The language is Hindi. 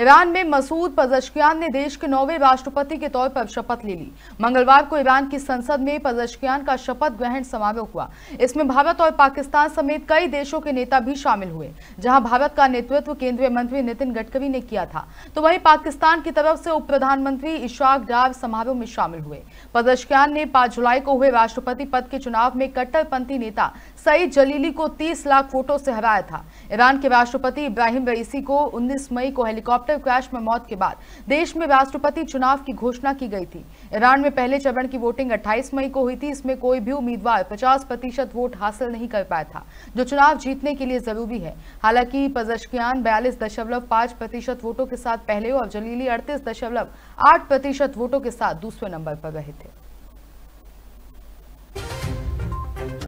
ईरान में मसूद पजश्कियान ने देश के नौवे राष्ट्रपति के तौर पर शपथ ले ली मंगलवार को ईरान की संसद में पजश्कियान का शपथ ग्रहण समारोह हुआ इसमें भारत और पाकिस्तान समेत कई देशों के नेता भी शामिल हुए जहां भारत का नेतृत्व केंद्रीय मंत्री नितिन गडकरी ने किया था तो वहीं पाकिस्तान की तरफ से उप प्रधानमंत्री इशाक डाव समारोह में शामिल हुए पजश्कियान ने पांच जुलाई को हुए राष्ट्रपति पद के चुनाव में कट्टरपंथी नेता सईद जलीली को तीस लाख वोटों से हराया था ईरान के राष्ट्रपति इब्राहिम रईसी को उन्नीस मई को हेलीकॉप्टर हेलीकॉप्टर क्रैश में मौत के बाद देश में राष्ट्रपति चुनाव की घोषणा की गई थी ईरान में पहले चरण की वोटिंग 28 मई को हुई थी इसमें कोई भी उम्मीदवार 50 प्रतिशत वोट हासिल नहीं कर पाया था जो चुनाव जीतने के लिए जरूरी है हालांकि पजश्कियान बयालीस दशमलव पांच प्रतिशत वोटों के साथ पहले और जलीली अड़तीस दशमलव आठ प्रतिशत वोटों के साथ दूसरे नंबर पर रहे थे